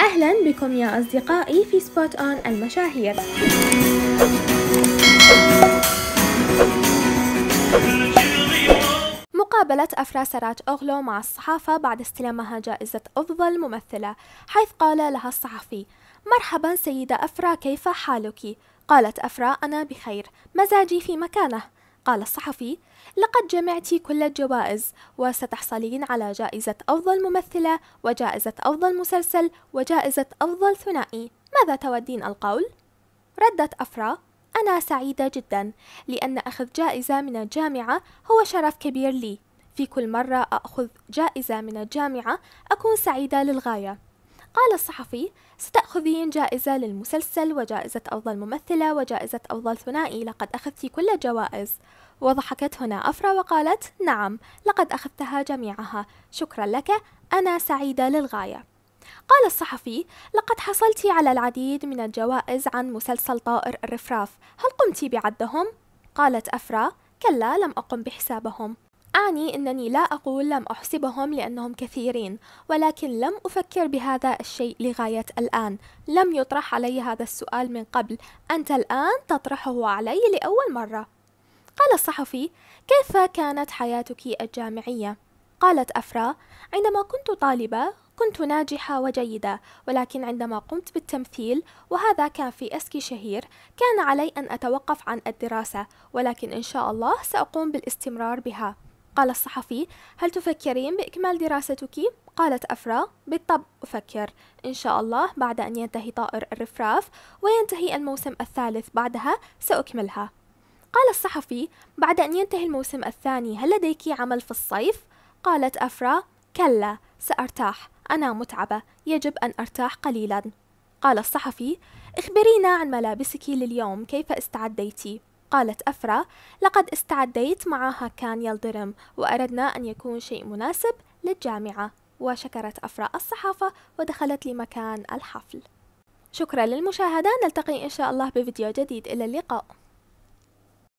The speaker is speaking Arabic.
أهلا بكم يا أصدقائي في سبوت أون المشاهير مقابلة أفرا سرات أغلو مع الصحافة بعد استلامها جائزة أفضل ممثلة حيث قال لها الصحفي مرحبا سيدة أفرا كيف حالك؟ قالت أفرا أنا بخير مزاجي في مكانه قال الصحفي لقد جمعت كل الجوائز وستحصلين على جائزة أفضل ممثلة وجائزة أفضل مسلسل وجائزة أفضل ثنائي ماذا تودين القول؟ ردت أفرا أنا سعيدة جدا لأن أخذ جائزة من الجامعة هو شرف كبير لي في كل مرة أخذ جائزة من الجامعة أكون سعيدة للغاية قال الصحفي ستأخذين جائزة للمسلسل وجائزة أفضل ممثلة وجائزة أفضل ثنائي لقد أخذت كل الجوائز وضحكت هنا أفرا وقالت نعم لقد أخذتها جميعها شكرا لك أنا سعيدة للغاية قال الصحفي لقد حصلت على العديد من الجوائز عن مسلسل طائر الرفراف هل قمت بعدهم؟ قالت أفرا كلا لم أقم بحسابهم أعني أنني لا أقول لم أحسبهم لأنهم كثيرين ولكن لم أفكر بهذا الشيء لغاية الآن لم يطرح علي هذا السؤال من قبل أنت الآن تطرحه علي لأول مرة قال الصحفي كيف كانت حياتك الجامعية؟ قالت أفرا عندما كنت طالبة كنت ناجحة وجيدة ولكن عندما قمت بالتمثيل وهذا كان في أسكي شهير كان علي أن أتوقف عن الدراسة ولكن إن شاء الله سأقوم بالاستمرار بها قال الصحفي هل تفكرين بإكمال دراستك؟ قالت أفرا بالطبع أفكر إن شاء الله بعد أن ينتهي طائر الرفراف وينتهي الموسم الثالث بعدها سأكملها قال الصحفي بعد أن ينتهي الموسم الثاني هل لديك عمل في الصيف؟ قالت أفرا كلا سأرتاح أنا متعبة يجب أن أرتاح قليلا قال الصحفي اخبرينا عن ملابسك لليوم كيف استعديتي قالت أفرا لقد استعديت معها كان يلدرم وأردنا أن يكون شيء مناسب للجامعة وشكرت أفرا الصحافة ودخلت لمكان الحفل شكرا للمشاهدة نلتقي إن شاء الله بفيديو جديد إلى اللقاء